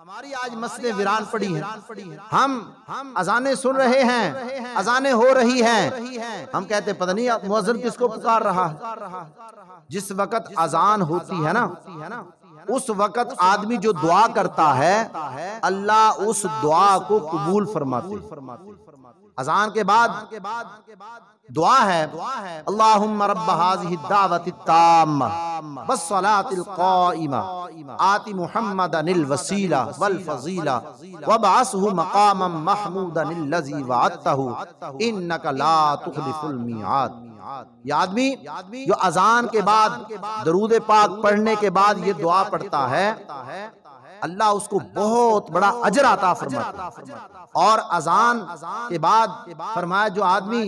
हमारी आज मसले वीरान पड़ी है हम हम अजाने सुन रहे हैं अजाने हो रही हैं हम कहते पता नहीं मुआजन किसको पुकार रहा जिस वक्त अजान होती है ना उस वक़्त आदमी जो दुआ करता है अल्लाह उस दुआ को कबूल फरमाते अजान के बाद दुआ है आति मुहम्मद अनिल वसीला वल फजीला वबअसहु मकामन महमूदन अनिल लजी वातहु इन्नका ला तुखलिफुल मिआद ये आदमी जो अजान के बाद दरूद पाक पढ़ने के बाद ये दुआ पढ़ता है अल्लाह उसको बहुत बड़ा अजर आता फरमाता और अजान के बाद फरमाया जो आदमी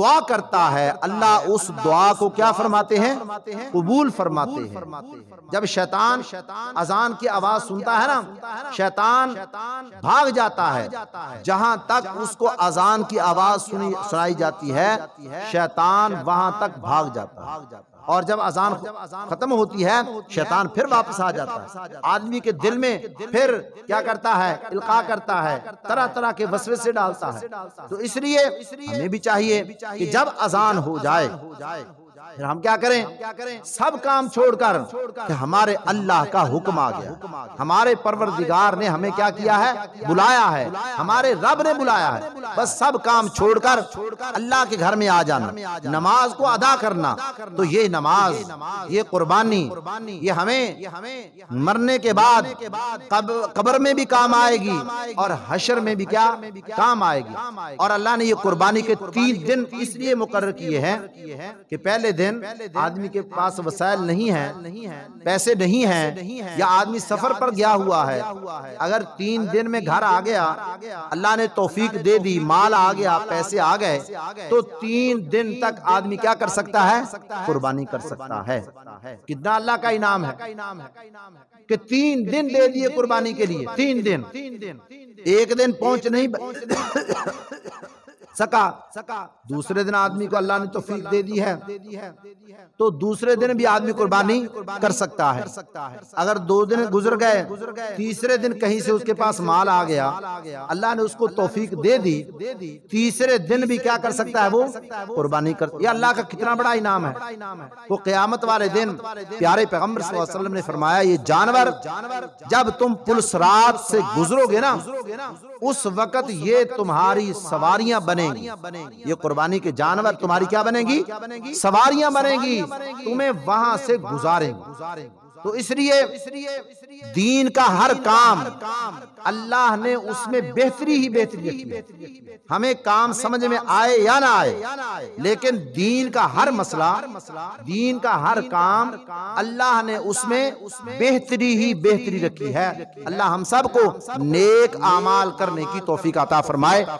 दुआ करता है अल्लाह उस दुआ को क्या फरमाते हैं कबूल फरमाते हैं जब शैतान अजान की आवाज सुनता है ना शैतान भाग जाता है जहाँ तक उसको अजान की आवाज सुनी सुनाई जाती है शैतान वहां तक भाग जाता है और जब अजान खत्म होती है शैतान फिर वापस आ जाता है आदमी के दिल में फिर क्या करता है इल्का करता है तरह तरह के वसवे से डालता है तो इसलिए हमें भी चाहिए कि जब अजान हो जाए फिर हम क्या करें क्या करें सब काम छोड़कर कि हमारे अल्लाह का हुक्म आ गया हमारे परवरदिगार ने हमें क्या किया है बुलाया है हमारे रब ने बुलाया है बस सब काम छोड़कर अल्लाह के घर में आ जाना नमाज को अदा करना तो ये नमाज ये कुर्बानी ये हमें मरने के बाद कब्र में भी काम आएगी और हशर में भी क्या काम आएगी और अल्लाह ने ये कुर्बानी के तीन दिन इसलिए मुकर किए हैं कि पहले दिन आदमी के पास वसायल नहीं है पैसे नहीं है या आदमी सफर पर गया हुआ है अगर तीन दिन में घर आ गया अल्लाह ने तोफीक दे दी माल आ गया पैसे आ गए तो तीन दिन तक आदमी क्या कर सकता है कुर्बानी कर सकता है कितना अल्लाह का इनाम है कि तीन दिन दे दिए कुर्बानी के लिए तीन दिन एक दिन पहुंच नहीं सका सका दूसरे दिन आदमी को अल्लाह ने फीक दे दी है तो दूसरे दिन भी आदमी कुर्बानी कर सकता है अगर दो दिन गुजर गए तीसरे दिन कहीं से उसके पास माल आ गया अल्लाह ने उसको तोफीक दे दी तीसरे दिन भी क्या कर सकता है वो कुर्बानी कर ये अल्लाह का कितना बड़ा इनाम है वो क्यामत वाले दिन प्यारे पैगम्बर वसल्लम ने फरमाया ये जानवर जब तुम पुलिस रात से गुजरोगे ना उस वक्त ये तुम्हारी सवारियां बने बनेंगी ये कुर्बानी के जानवर तुम्हारी क्या बनेगी सवारियां बनेगी तुम्हें वहां से गुजारेंगे तो इसलिए दीन का हर काम अल्लाह ने उसमें बेहतरी ही बेहतरी रखी हमें काम समझ में आए या ना आए लेकिन दीन का हर मसला दीन का हर काम अल्लाह ने उसमें बेहतरी ही बेहतरी रखी है अल्लाह हम सबको नेक आमाल करने की तोफीक अता फरमाए